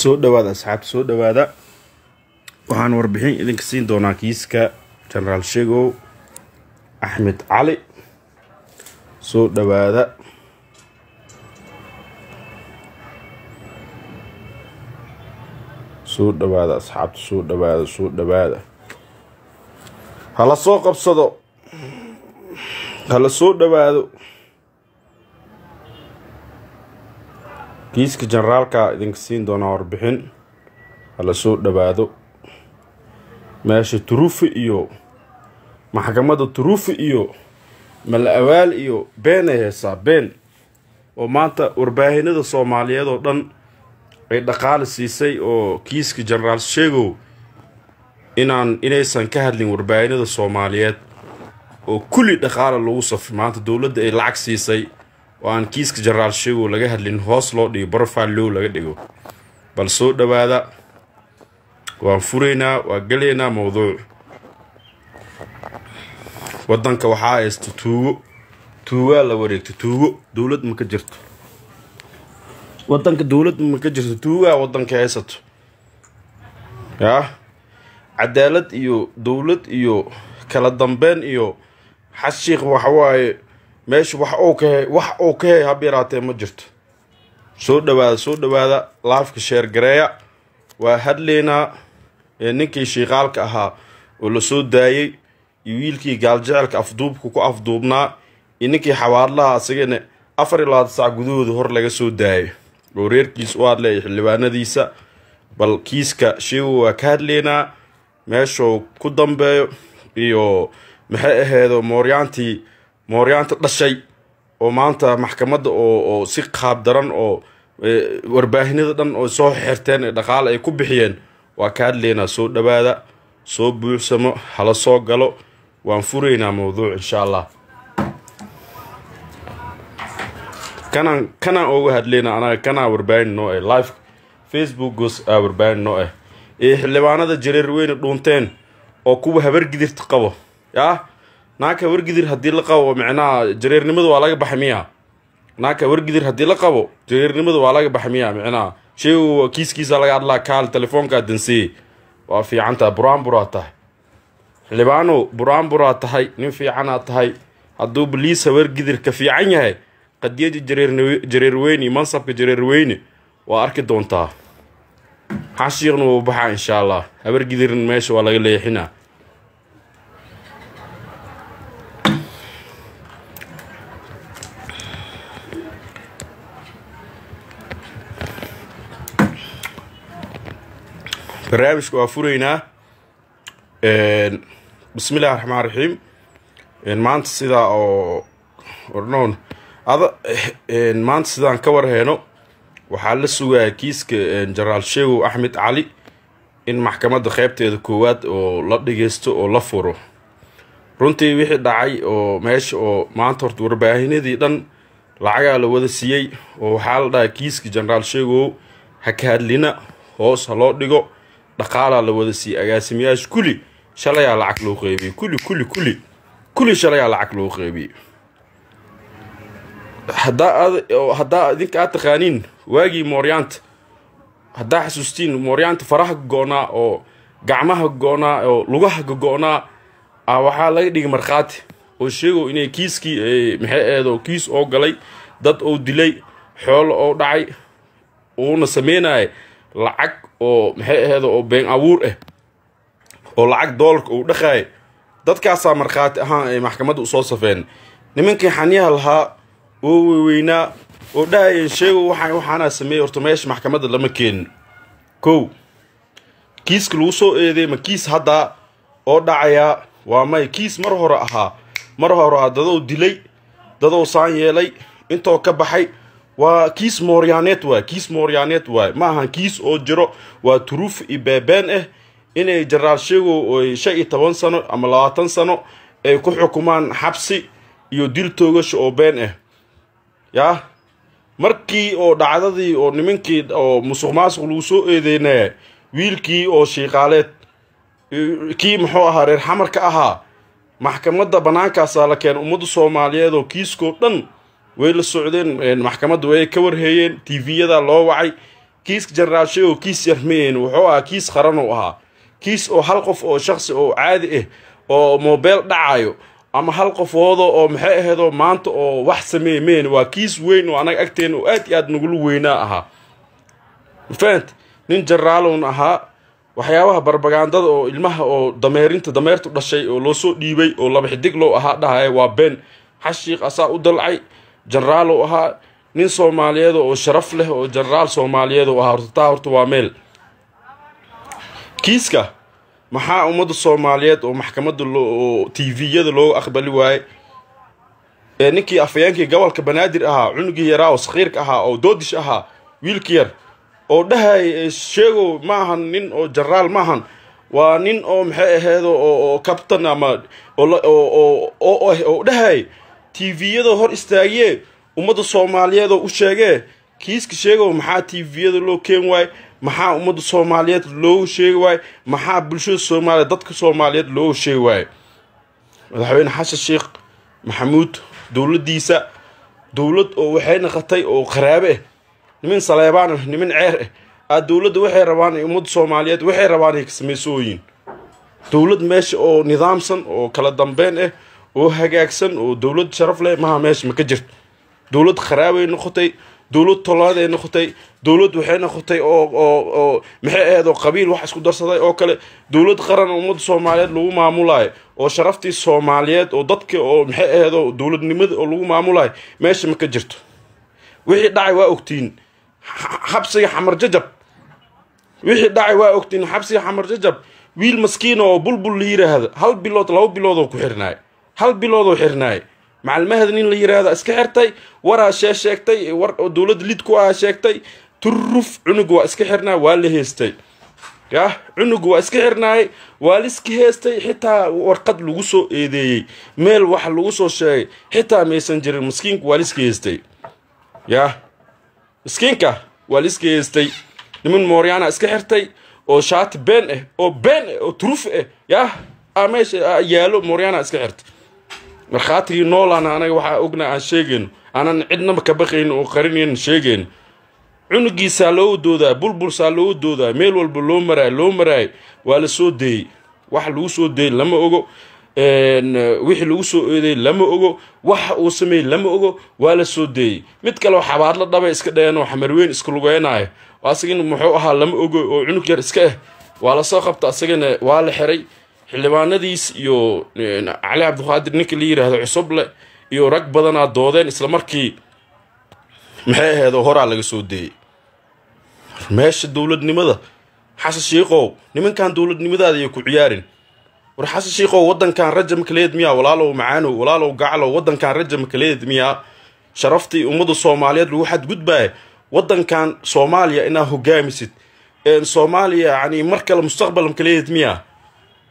soo dhawaada asxaabta soo dhawaada waxaan warbixin idinka siin doonaa kiiska jenaraal shegow axmed cali soo dhawaada soo dhawaada asxaabta soo dhawaada soo dhawaada hala soo qabsado hala soo dhawaado kiiska jenaraalka idinka siin doonaa warbixin hala soo dhowaado meesha turufi iyo maxkamada turufi iyo mala-awaal iyo been ay heysaa been oo maanta warbaahinada soomaaliyeed oo dhan ay dhaqaali siisay oo kiiska jenaraal sheegow inaan inaysan ka hadlin warbaahinada soomaaliyeed oo kulli dhaqaala lagu safi maanta dowladda ay lacag siisay oo aan kiiska jaraal sheegow laga hadlin hoos loo dhigo brofile low laga dhigo bal soo dhowaada waan furaynaa waa galaynaa mawduuc waddanka waxaa haysta tuugo tuugaa la wareegto tuugo dowlad ma ka jirto waddanka dowlad ma ka jirto tuugaa waddanka haysato yaa cadaalad iyo dowlad iyo kala dambeyn iyo xashiikh waxawaaye meesha wax uu kahe wax uu kahe haba yaraatee ma jirto soo dhawaada soo dhawaada laafka sheergareeya waa hadleynaa ee ninkii shiiqaalka ahaa oo lasoo soo daayey iyo wiilkii gaaljeceelka afduubka ku afduubnaa iyo ninkii xawaadlaha asagana afar iyo labaatan sac gudahooda hor laga soo daayo oo reerkiis u hadlaya xildhibaanadiisa bal kiiska sheego waa ka hadleynaa meeshuu ku dambeeyo iyo maxay ahaydoo mooryaantii mooryaanta dhashay oo maanta maxkamadda oo si qaab daran oo e, warbaahinada dhan oo soo xirteen ee dhaqaale ay ku bixiyeen waa ka hadlaynaa soo dhowaada soo buuxsamo hala soo galo waan furaynaa mawduuc insha allah kanaan kanaan ooga hadlaynaa anaga kanaa warbaahin noo eh live facebookos aa warbaahin noo ah ee xildhibaanada jareer weyne dhuunteen oo kuwa habargidirta qabo yah naaka wargidir haddii la qabo micnaha jareernimadu waa laga baxa miya wargidir haddii la qabo jareernimadu waa laga baxa miya micnaha sheegu kiiskiisa laga hadlaa kaal telefoonkaa danseeye waa fiican tahay buraanburaa tahay xildhibaanu buraanburaa tahay nin fiicanaa tahay hadduu baliis hawargidir ka fiican yahay qadiyadii jareerweyne mansabka jareerweyne waa arki doontaa xaashiiqna wuu baxaa inshaa allah habargidirna meesha waa laga leexinaa barnaamijka waa furaynaa bismi illahi raxmaan raxiim maanta sidaa oo ornoon ada maanta sidaan ka war waxaa la sugayaa kiiska jenaraal sheegow axmed cali in maxkamadda qeybteeda koowaad oo la dhageysto oo la furo runtii wixii dhacay oo meesha oo maanta horta warbaahinadii dhan lacagaa la wada siiyey oo waxaa la dhahaa kiiska jenaraal sheegow ha ka hadlina hoos ha loo dhigo dhaqaalaa la wada siiye agaasimayaasha kulli shalayaa lacag loo qeybiyey kulli kulli kulli kulli shalayaa lacag loo qeybiyey haddaa idinka aad taqaaniin waagii mooryaanta haddaa xasuustiin mooryaanta faraha gogoonaa oo gacmaha gogoonaa oo lugaha gogoonaa waxaa laga dhigay markhaati oo sheego inay kiiskii maxay eedo kiis oo galay dad oo dilay xoolo oo dhacay uuna sameynaya lacag oo maxay ahayd oo been abuur ah oo lacag doolarka uu dhaqaaya dadkaasaa markhaati ahaan ay maxkamadda usoo safeen nimankii xaniyaha lahaa oo weyweynaa oo dhahayeen sheego waxaan waxaanaa sameeyey horta meesha maxkamadda lama keenin kow kiiska lagu soo eedeey ma kiis haddaa oo dhacayaa waa may kiis mar hore ahaa mar hore ahaa dadou dilay dadou saan yeelay intoo ka baxay waa kiis moryaaneed waay kiis mooryaaneed waay ma ahan kiis oo jiro waa turuuf ibeebeen ah eh, inay jaraal sheegow shan iyo toban sano ama labaatan sano ay ku xukumaan xabsi iyo dil toogasho oo been ah eh. yaa markii oo dhacdadii oo nimankii oo musuqmaasuq lagu soo eedeynaya wiilkii oo shiiqaaleed kii muxuu ahaa reer xamarka ahaa maxkamadda bannaankaasaa la keenay ummadda soomaaliyeed oo kiiskoo dhan way la socdeen maxkamadda way ka warheeyeen tviyada loo wacay kiis jaraashay oo kiis yarmayn wuxuu ahaa kiis qaran uu ahaa kiis oo hal qof oo shaqsi oo caadi ah oo mobeel dhacayo ama hal qofooda oo maxay ahaydoo maanta oo wax sameey mayn waa kiis weyn oo anaga agteen oo aad iyo aad nagula weynaa ahaa mafahant nin jaraalon ahaa waxyaabaha barbagaandada oo ilmaha oo dameerinta dameertu dhashay oo loo soo dhiibay oo laba xidig loo ahaa dhahaya waa been xashiiq asaa u dalcay jaraal uu ahaa nin soomaaliyeed oo sharaf leh oo jaraal soomaaliyeed uu ahaa horta taa horta waa meel kiiska maxaa ummadda soomaaliyeed oo maxkamadda oo t v-yada loogu aqbali waaye ee ninkii afayeenkii gobolka banaadir ahaa cunugii yaraa oo sakhiirka ahaa oo doodish ahaa wiilki yar oo dhahayay sheegow ma ahan nin oo jaraal ma ahan waa nin oo maxay aheedo oo oo ama oo dhahayay v-yada hor istaagiye ummadda soomaaliyeed oo u sheegee kiiska sheego maxaa tiviyada loo keen waaye maxaa ummadda soomaaliyeed loogu sheegi waaye maxaa bulshada soomaaliyeed dadka soomaaliyeed loogu sheegi waaye madaxweyne xasan sheekh maxamuud dowladdiisa dowlad oo waxay naqatay oo qaraabe eh nimin saleebaan ah nimin ceer ah eh. aa dowladda waxay rabaan ummadda soomaaliyeed waxay rabaan ay ka samaysooyiin dowlad meesha oo nidaamsan oo kala dambeyn ah oo hagaagsan oo dowlad sharaf leh maha meesha ma ka jirto dowlad kharaabay noqotay dowlad tolaad ay noqotay dowlad waxay noqotay oo oo oo maxay ahayd oo qabiil wax isku darsaday oo kale dowlad qaran oo ummadda soomaaliyeed lagu maamulaayo oo sharaftii soomaaliyeed oo dadka oo maxay ahayd oo dowladnimada oo lagu maamulayo meesha ma ka jirto wixii dhacay waa ogtiin xabsiga xamar jajab wixii dhacay waa ogtiin xabsiga xamar jajab wiil maskiina oo bulbul la yiraahda hal bilood laba bilood oo ku xirnaayo hal bilooduu xirnaay macalmahad nin la yiraahdo iska xirtay waraashee sheegtay war dowlad lid ku aha sheegtay turuf cunug waa iska xirnaa waa la heestay yah cunug waa iska xirnaay waa liska heystay xitaa warqad lagu soo eedeeyey meel wax lagu soo sheegay xitaa maysan jirin miskiinku waa liska heestay yah miskiinka waa liska heestay niman mooryaana iska xirtay oo shaati been ah oo been ah oo turuf ah eh, yah meesha yaalo mooryaana iska xirtay markhaatigii noolana anaga waxaa ogna aan sheegayno aanan cidnaba ka baqayno oo qarinayn sheegayno cunugiisaa loo doodaa bulbulsaa loo doodaa meel walba loo maraay loo maraay waa la soo deeyey wax lagu soo deeyey lama ogo wixii lagu soo eeday lama ogo wax uu sameeyey lama ogo waa la soo deeyey mid kale oo xabaadla dhaba iska dhayeen xamarweyn iska lugeynaayo asagin muxuu ahaa lama ogo oo cunug yar iska ah waa lasoo qabta asagana waa la xiray xildhibaanadiis iyo eh, cali cabdiqaadir ninka la yiraahdo cusuble iyo rag badanaa doodeen islamarkii maxay ahayd oo horaa laga soo deeyey meesha dowladnimada xasan shiikow nimankan dowladnimadaada ay ku ciyaarin war xasan shiikow wadankan raja makaleed miyaa walaalow macaanow walaalow gaclow wadankan raja makaleed miyaa sharaftii ummadda soomaaliyeed lagu xadgudbaya waddankan soomaaliya inaa hogaamisid soomaaliya yani mar kale mustaqbal makaleed miyaa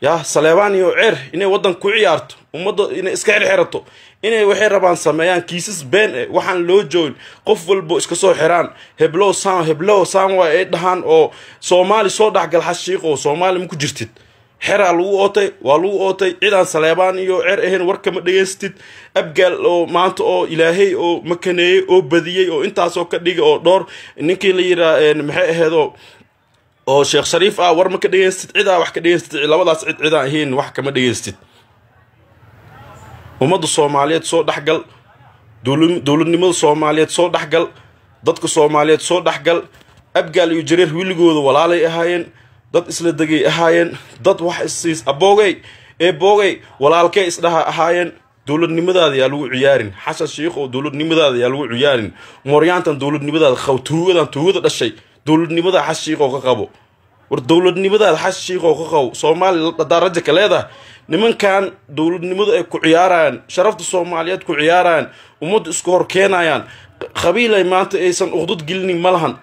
ya saleebaniyo ceer inay waddan ku ciyaarto ummadda inay iska xirxirato inay waxay rabaan sameeyaan kiisas been eh waxaan loo joogin qof walbo iska soo xiraan heblow san heblow sanwa ay dhahaan oo soomaali soo dhexgal xashiiqo soomaali ma ku jirtid xeraa lagu ootay waa lagu ootay cidaan saleebaan iyo ceer ahayn warkama dhegaystid abgaal oo maanta oo ilaahay oo makaneeyey oo badiyey oo intaasoo ka dhigay oo dhowr ninkii la yiraa eh, maxay ahaydoo oo sheekh shariif ah war ma ka dhegeystid cidaa wax ka dhegeystid labadaas cid cidaa ahayn wax kama dhegeystid ummadda soomaaliyeed soo dhexgal dowladnimada soomaaliyeed soo dhexgal dadka soomaaliyeed soo dhexgal abgaal iyo jareer weligooda walaalay ahaayeen dad isla degay ahaayeen dad wax issiis aboogey ee boogay walaalkee isdhaha ahaayeen dowladnimadaada yaa lagu ciyaarin xasan shiikh oo dowladnimadaada yaa lagu ciyaarin mooryaantan dowladnimadaada tuugadan tuugada dhashay dowladnimada xashiiqoo ka qabo war dowladnimadaad xas shiiqoo ka qabo soomaaliya hadaa ka leedahay nimankan dowladnimadu ay ku ciyaarayaan sharafta soomaaliyeed ku ciyaarayaan ummaddu isku hor keenayaan qabiilay maanta aysan uqdud gelinin ma lahan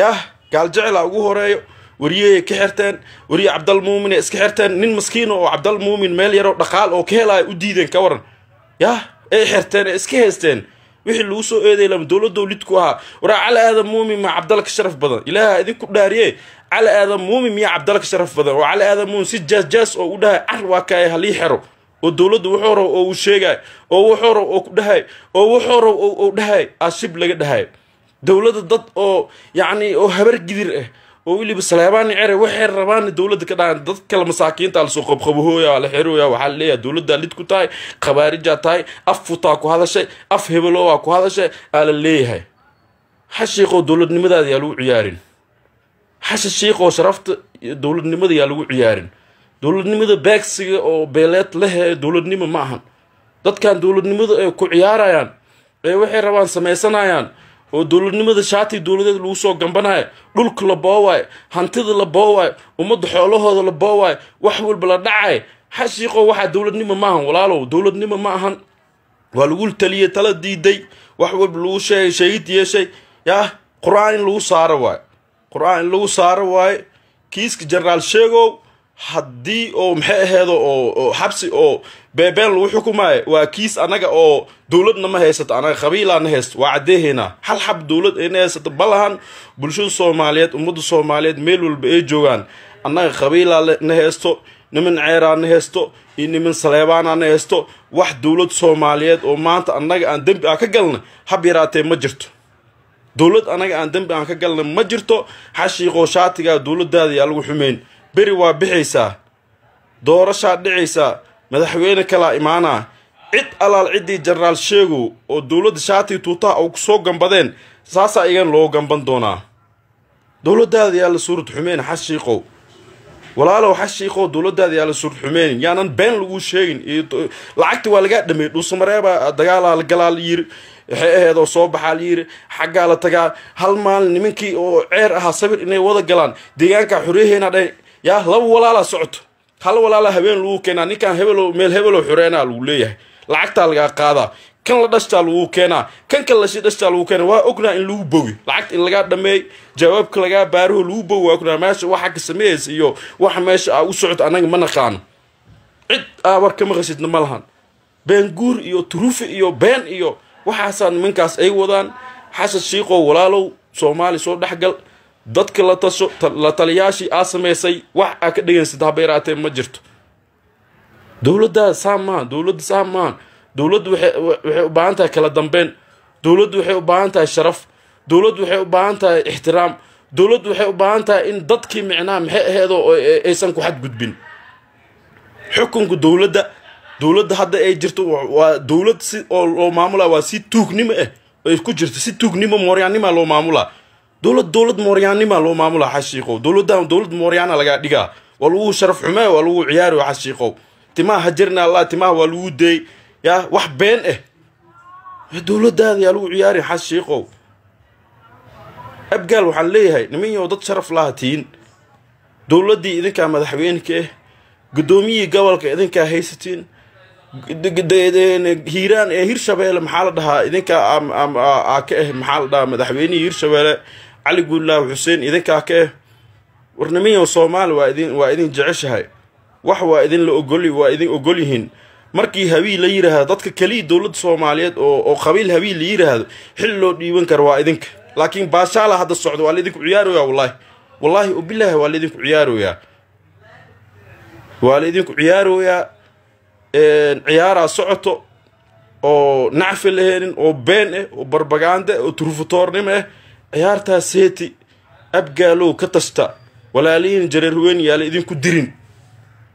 yah gaaljecela ah ugu horeeyo wariyey ka xirteen wariye cabdalmuumin ay iska xirteen nin maskiina oo cabdalmuumin meel yaroo dhaqaal oo ka helaya u diideen ka waran yaah ay xirteen ay iska haysteen wixii lagu soo eeday lama dowla dowlidku ahaa waraa cali aadan muumin maa cabdalla ka sharaf badan ilaaha idinku dhaariye cali aadan muumin miyaa cabdalla ka sharaf badan oo cali aadan muumin si jaas jaas oo u dhahay car waa kaay halii xero oo dowladdu wuxuu rab oo uu sheegay oo wuxuu rab oo ku dhahay oo wuxuu rab oo uu dhahay ashib laga dhahay dowladda dad oo yacni oo habar gidir ah oo weliba salaabaani cere waxay rabaan dowladda ka dhacan dad kale masaakiinta lasoo qabqabahooya la xirooya waxaa laleeyaha dowladdaa lid ku tahay khabaarijaa tahay af futaa ku hadashay af hebeloobaa ku hadashay aa la leeyahay ha shiiqoo dowladnimadaada yaa lagu ciyaarin hasha shiiqoo sharafta dowladnimada yaa lagu ciyaarin dowladnimada beegsiga oo beeleed lehee dowladnimo ma ahan dadkan dowladnimada ay ku ciyaarayaan ee waxay rabaan samaysanayaan oo dowladnimada shaati dowladeed lagu soo gambanayo dhulka la boowaayo hantida la boowaayo ummadda xoolahooda la boowaayo wax walba la dhacay xashiiqo waxaa dowladnimo maahan walaalow dowladnimo ma ahan waa lagu taliye tala diiday wax walba lagu sheegay sheegid yeeshay yah qur-aan in lagu saaro waayo qur-aan in lagu saaro waayo kiiska jaraal sheegow haddii oo maxay aheedo oo xabsi oo beebeen lagu xukumaayo waa kiis annaga oo dowladna ma haysato annaga qabiilaana haysto waa caddeehaynaa hal xab dowlad ayna haysato balahan bulshada soomaaliyeed ummadda soomaaliyeed meel walba ay joogaan annaga qabiilaa haysto niman ceeraa haysto iyo niman saleebaanaa haysto wax dowlad soomaaliyeed oo maanta annaga aan dembi aan ka galna hab yaraatee ma jirto dowlad annaga aan dembi aan ka galna ma jirto xashiiqoo shaatigaa dowladdaada yaa lagu xumeyn beri waa bixaysaa doorashaa dhicaysaa madaxweyne kalaa imaanaa cid alaal ciddii jenaraal sheegow oo dowladda shaatii tuutaha oo ku soo gambadeen saasaa igan loo gamban doonaa dowladdaada yaalla suurad xumeen xashiiqow walaalow xashiiqow dowladdaada yaalla suurad xumeen yaanan been lagu sheegin lacagtii waa lagaa dhamay dhuusamareebaa dagaalaa la galaa la yiri waxay aheed oo soo baxaa la yiri xaggaa la tagaa hal maalin nimankii oo ceer ahaa sabir inay wada galaan deegaanka xoriyaheenaa dha yaa laba walaala socoto hal walaala habeen lagu keenaa ninkaan hebel meel hebelo xoreenaa lagu leeyahay lacagtaa lagaa qaadaa kan la dhashtaa lagu keenaa kan kan lasi dhashtaa lagu keena waa ognaa in lagu bowi lacagta in lagaa dhameey jawaabka lagaa baaraho lagu bowi waa ognaa meesha waxa ka sameeyeysa iyo waxa meesha aa u socota annaga ma naqaano cid aa war ka maqashidna ma lahan beenguur iyo turufi iyo been iyo waxaasaa nimankaas ay wadaan xasan shiiqow walaalow soomaali soo dhexgal dadka la taliyaashii aa samaysay wax aa ka dhegaysid haba yaraatee ma jirto dowladdaa saa maaha dowladda saa dowladdu waxay u baahan tahay kala dambeyn dowladdu waxay u baahan tahay sharaf dowladdu waxay u baahan tahay ixtiraam dowladdu waxay u baahan tahay in dadkii micnaha maxay aheedoo aysan ku xadgudbin xukunka dowladda dowladda hadda ay jirto waa dowlad si oo loo maamulaa waa si tuugnimo ah ay ku jirto si tuugnimo mooryaannima loo maamulaa dowlad dowlad mooryaannima loo maamulaa ah, xashiikow dowladdan dowlad mooryaana lagaa dhigaa waa lagu sharaf xume waa lagu ciyaari xashiikow timaha hajirna allah timaha waa lagu deey yaa wax been eh dowladaada yaa lagu ciyaari xashiikow abgaal waxaan leeyahay nimanyow dad sharaf lahatiin dowladdii idinkaa madaxweynka ah guddoomiyihii gobolka idinkaa haysatiin hiiraan ee hirshabeelle maxaa la dhahaa idinkaa ka ah maxaa la dhahaa madaxweynihii hirshabeelle cali guudlaaw xuseen idinkaa ka eh warnamiyow soomaali waa idin jeceshahay wax waa idinla ogol waa idin ogol yihiin markii habiil la yiraahdo dadka keliya dowladda soomaaliyeed oo qabiil habiil la yiraahdo xil loo dhiiban karo waa idinka laakiin baashaala hadda socdo waa laidinku ciyaaroyaa wallaahi wallaahi obilaahi waa laydinku ciyaaroyaa waa laidinku ciyaarooyaa ciyaaraa socoto oo nacfi laheenin oo been ah oo barbagaanda oo turfutoornimo ah eh ciyaartaa seeti abgaalow ka tashta walaalihiin jareerweyn yaala idinku dirin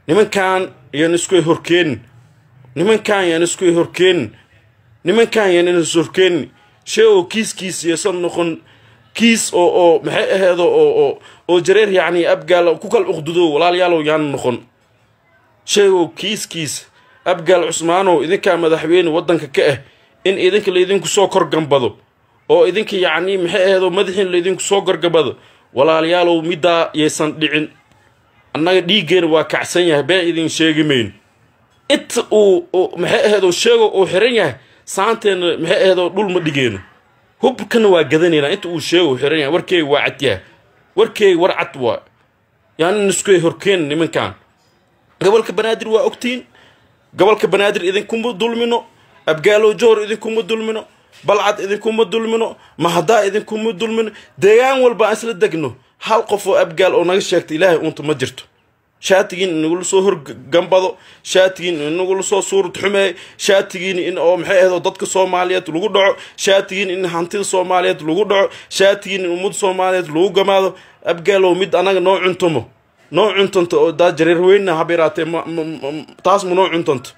nimankaan yaan isku horkeenin nimankaan yaan isku horkeenin nimankaan yaan is horkeenin shee oo kiiskiis iyosan noqon kiis oo oo maxay aheedo oo oo jareer yacni abgaal ku kal uqdudo walaalayaalow yaan noqon sheegow kiiskiis abgaal cusmaanow idinkaa madaxweyne waddanka ka ah in idinka laydinku soo kor gambado oo idinka yacnii maxay aheedoo madaxiin laydinku soo gorgabado walaalayaalow middaa yaysan dhicin annaga dhiiggeena waa kacsan yahay been idin sheegi mayno int uu maxay aheedoo sheego uu xiran yahay saanteena maxay aheedoo dhul ma dhigeenno hubkana waa gadanaynaa inta uu sheego uu xiran yahay warkeega waa cad yahay warkeega war cad waa yaani niskuy horkeen nimankan gobolka banaadir waa ogtiin gobolka banaadir idinkuma dulmino abgaalow joor idinkuma dulmino balcad idinkuma dulmino ma haddaa idinkuma dulmino deegaan walba aan isla degno hal qof oo abgaal oo naga sheegta ilaahay uunta ma jirto shaatigiin inagula soo horgambado shaatigiin inagula soo suurad xumeey shaatigiin in oo maxay ahayd dadka soomaaliyeed lagu dhaco shaatigiin in hantida soomaaliyeed lagu dhaco shaatigiin in ummadda soomaaliyeed lagu gamaado abgaalow mid anaga noo cuntomo noo cuntanto oo daa jareer weyna habeeraatee taas ma noo cuntanto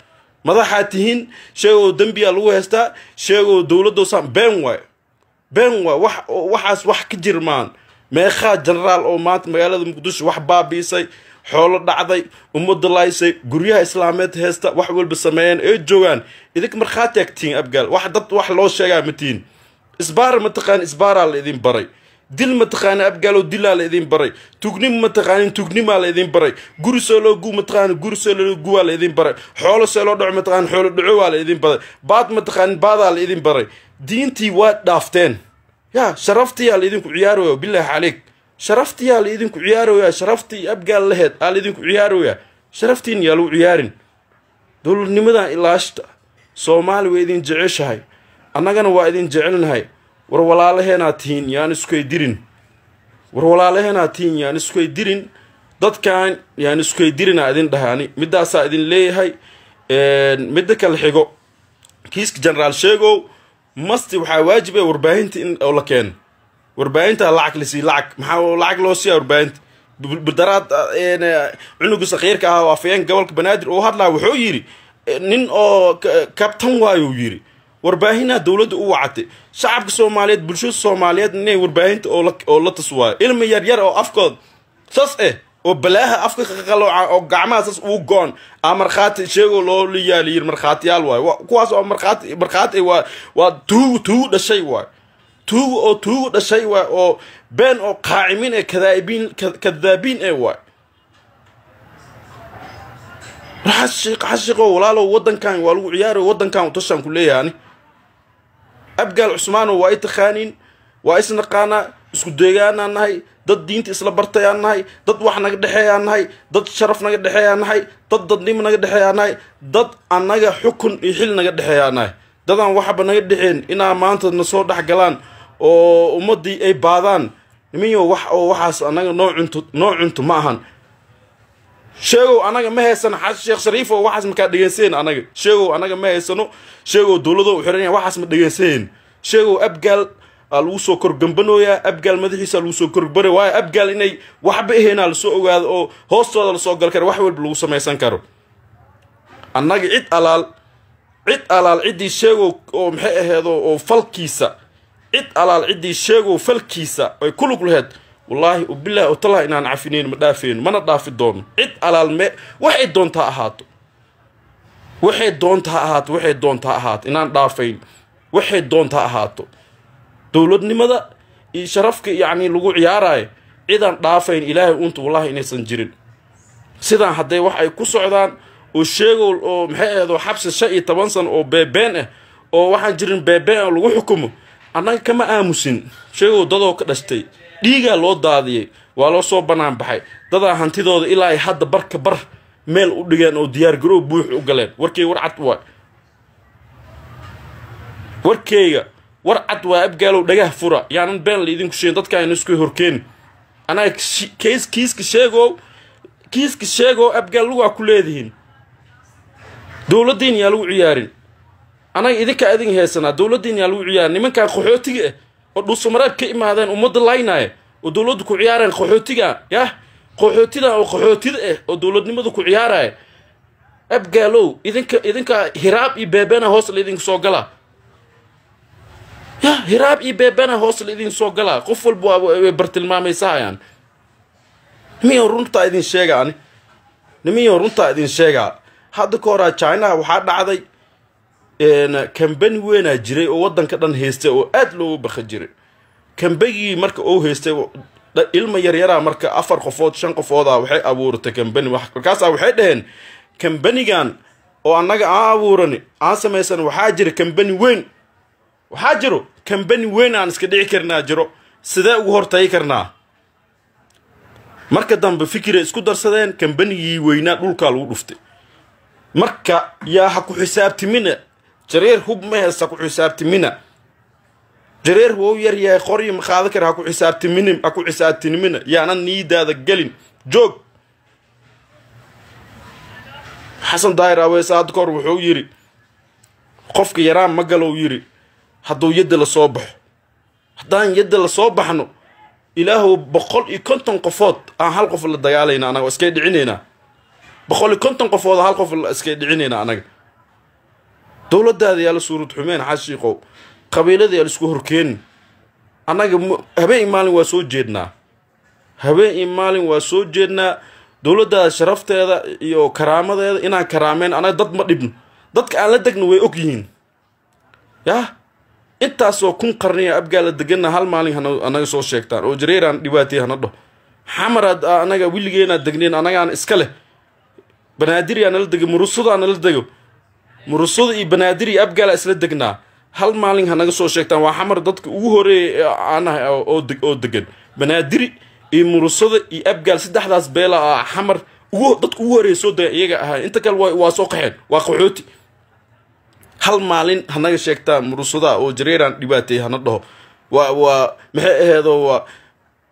madaxaad tihiin sheegoo oo dembiya lagu haystaa sheegoo oo dowladdaosaan been waay been waay wax waxaas wax ka jirmaan meekhaa genaraal oo maanta magaalada muqdisho wax baabiisay xoolo dhacday ummadda laaysay guryaha islaameed heesta wax walba sameeyeen ee joogaan idinka markhaatiaag tihiin abgaal wax dad wax loo sheegaa ma tihiin isbaara mataqaan isbaaraa la idin baray dil mataqaana abgaalo dilaa la idin baray tugni mataqaanin tugnimaa la idin baray guri soo loo gu mataqaan guri soo loo guwaa la idin baray xoolo soo loo dhaco mataqaan xoolo dhaco waa la idin baray baad mataqaanin baadaa la idin baray diintii waad dhaafteen yaa sharaftiyaa la idinku ciyaaraya bilaahi calayk sharaftiyaa la idinku ciyaaraya sharaftii abgaal laheed aa la idinku ciyaaraya sharaftiin yaa lagu ciyaarin dowladnimadan ilaashta soomaali way idin jeceshahay annagana waa idin jecelnahay war walaalaheenaad tihiin yaan iskueydirin war walaalaheenaad tihiin yaan iskueydirin dadkan yaan iskueydirina idin dhahaani middaasaa idin leeyahay midda kale xigo kiiska jenaraal sheegow masti waxaa waajib warbaahinta in la keeno warbaahinta lacag lasii lacag maxaa lacag loo siiya warbaahinta bdaraad cunuga sakiirka ah oo afayeen gobolka banaadir uu hadlaa wuxuu yidhi nin oo kabtan waayuu yidhi warbaahinaa dowladda u wacatay shacabka soomaaliyeed bulshada soomaaliyeed inay warbaahinta oo la waayo ilma yaryar oo afkood sas eh oo balaaha afka qalooca oo gacmaha sas ugu goon a ah markhaati ishagoo loo la yaalayi markhaatiyaal waay kuwaas oo markhaati markhaati waa waa tuugu tuugu dhashay waayo tuugu oo tuugu dhashay waay oo been oo qaacimiin ee kadaa'ibiin kadaabiin ee waayo xashiq xashiqoo walaalow waddankan waa lagu ciyaarayo waddankan utashaan ku leeyahay ani abgaal cusmaano waa i taqaaniin waa isnaqaanaa isku deegaanaan nahay dad diinta isla bartayaan nahay dad wax naga dhexeeyaan nahay dad sharaf naga dhexeeyaan nahay dad dadnimo naga dhexeeyaan nahay dad annaga xukun iyo xil naga dhexeeyaan nahay dadaan waxba naga dhexeen inaa maanta nasoo dhex galaan oo ummaddii ay baadaan miyo wax oo waxaas annaga noo cunto noo cunto ma ahan sheegow anaga ma haysano sheekh shariif oo waxaas makaa dhegeysaneen anaga sheegow anaga ma haysano sheegow dowlado xiran waxaas ma dhegeysaneen sheegow abgaal aa ah, lagu soo korgambanooyaa abgaal madaxiisa lagu soo korgambano waayo abgaal inay waxba aheynaa lasoo ogaado oo hoostooda lasoo gal karo wax walba lagu samaysan karo annaga cid alaal cid alaal ciddii sheegow oo maxay aheedo oo falkiisa cid alaal ciddii sheegow falkiisa ay kulug laheyd wallaahi ubilaahi otallahi inaan cafinayn ma dhaafayno mana dhaafi doono cid alaalme waxay doontaa ahaato waxay doontaa ahaato waxay doontaa ahaato inaan dhaafayn waxay doontaa ahaato dowladnimada iyo sharafka yacnii lagu ciyaaraayo cidaan dhaafayn ilaahay uunta wallaahi inaysan jirin sidaan hadday wax ay ku socdaan oo sheegowl oo maxay aheedoo xabsi shan iyo toban san oo beebeen ah oo waxaan jirin beebeen oo lagu xukumo annaga kama aamusin sheegow dadoo ka dhashtay dhiigaa loo daadiyey waa loo soo bannaan baxay dadaa hantidooda ilaa ay hadda barka bar meel u dhigeen oo diyaargaroo buux u galeen warkay war cad waay warkeyga war cad waa abgaalow dhagaha fura yaanan been la idinku sheegin dadka aynu isku horkeeni anaga kiis kiiska sheegoo kiiska sheegoo abgaal lugaa ku leedihiin dowladdiin yaa lagu ciyaarin anaga idinka adin haysanaa dowladdiin yaa lagu ciyaarin nimankaa qaxootiga ah oo dhuusamareeb ka imaadeen ummadda laynaya oo dowladdu ku ciyaareen qaxootiga yah qaxootidan oo qaxootida ah oo dowladnimadu ku ciyaaraya abgaalow idinka idinka hiraab iyo beebena hoos la soo gala ya hiraab iyo beebena hoos la idin soo galaa qof walba way bartilmaamaysahayaan nimiyan runtaa idin sheega ani nimiyo runtaa idin sheegaa hadda ka horaa ah chinaha waxaa dhacday kambani weynaa jiray oo waddanka dhan haystay oo aada loogu baka jiray kambagii marka uu haystay ilma yaryaraa marka afar qofood shan qofooda waxay abuuratay kambani markaasa ah waxay dhaheen kambanigan oo annaga aan abuurani aan samaysan waxaa jira kambani weyn waxaa jiro kambani weyn aan iska dhici karnaa jiro sidee ugu hortagi karnaa marka dambe fikiray isku darsadeen kambanigii weynaa dhulkaa lagu dhuftay marka yaa ha ku xisaabtimina jareer hub maheysa ku xisaabtimina jareer wou yar yahay qoryi maqaada kar haku isaabtimin ha ku xisaabtinimina yaanan niidaada gelin joog xasan daahir aweese wuxuu yidhi qofka yaraan ma galou yidhi hadduu yadda la soo baxo haddaan yadda la soo baxno ilaahow boqol iyo konton qofood aan hal qof la dagaalayna anaga iskay dhicinaynaa boqol iyo konton qofood hal qof iskay dhicinayna anaga dowladdaada yaala suurud xumeen xashiiqow qabiilada yaala isku horkeenin annaga habeen maalin waa soo jeednaa habeen maalin waa soo jeednaa dowladdaada sharafteeda iyo karaamadeeda inaan karaameyn annaga dad ma dhibno dadka aan la degno way og yihiin yah intaasoo kun qarniya abgaa la deganna hal maalin anaga soo sheegtaan oo jareeraan dhibaatay hana dho xamaraad anaga willigeenaad degneen anagaan iska leh banaadir yaa nala dego murusado nala dego murasada iyo banaadir iyo abgaala isla degnaa hal maalin hanaga soo sheegtaan waa xamar dadka ugu horeeya aan oo degan banaadiri iyo murusada iyo abgaal saddexdaas beela ah xamar dadka ugu horeeya soo dega iyaga ahaa inta kale waa soo qaxeen waa qaxooti hal maalin hanaga sheegtaa murusada oo jareeraan dhibaateey hana dhaho waa waa maxay aheedo waa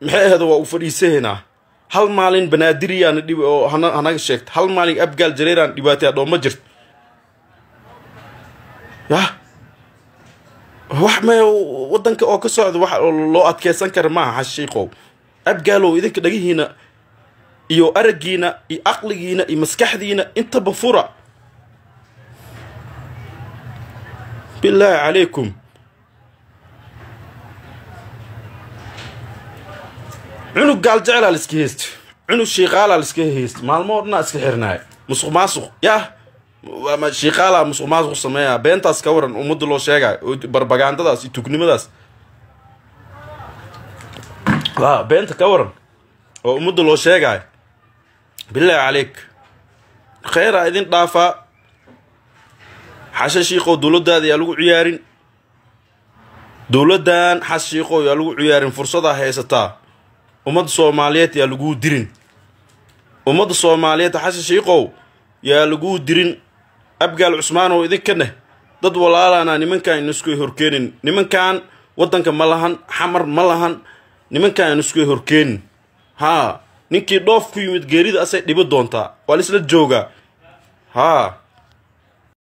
maxay aheedo waa u fadhiisahaynaa hal maalin banaadiriyaana dhib oo hana hanaga sheegta hal maalin abgaal jareeraan dhibaateey hadhoo ma jirto yah wax m wadanka oo ka socda wax loo adkeysan kara maaha xashiiqow abgaalow idinka dhagihiina iyo aragiina iyo aqligiina iyo maskaxdiina intaba fura billaahi calaykum cunug gaaljeclaa la iska heysta cunug shiiqaalaa la iska heysta dhanaa iska xirnaay musuq maasuq yah ama shiiqaalaha musuq sameeya beentaas ka waran ummadda loo sheegay barbagaandadaas iyo tugnimadaas a beenta ka waran oo ummadda loo sheegayo billaahi caleyk kheyra idin dhaafaa xashe shiiqoo dowladdaada yaa lagu ciyaarin dowladdan xas shiiqoo yaa lagu ciyaarin fursadaa haysataa ummadda soomaaliyeed yaa laguu dirin ummadda soomaaliyeed xashe shiiqow yaa laguu dirin abgaal cusmaan cusmaanow idinkana dad walaalaana nimankaan inusku horkeenin nimankan waddanka ma lahan xamar ma lahan nimankaan inusku horkeenin haa ninkii dhoof ku yimid geerida asay dhibi doontaa waa la isla joogaa haa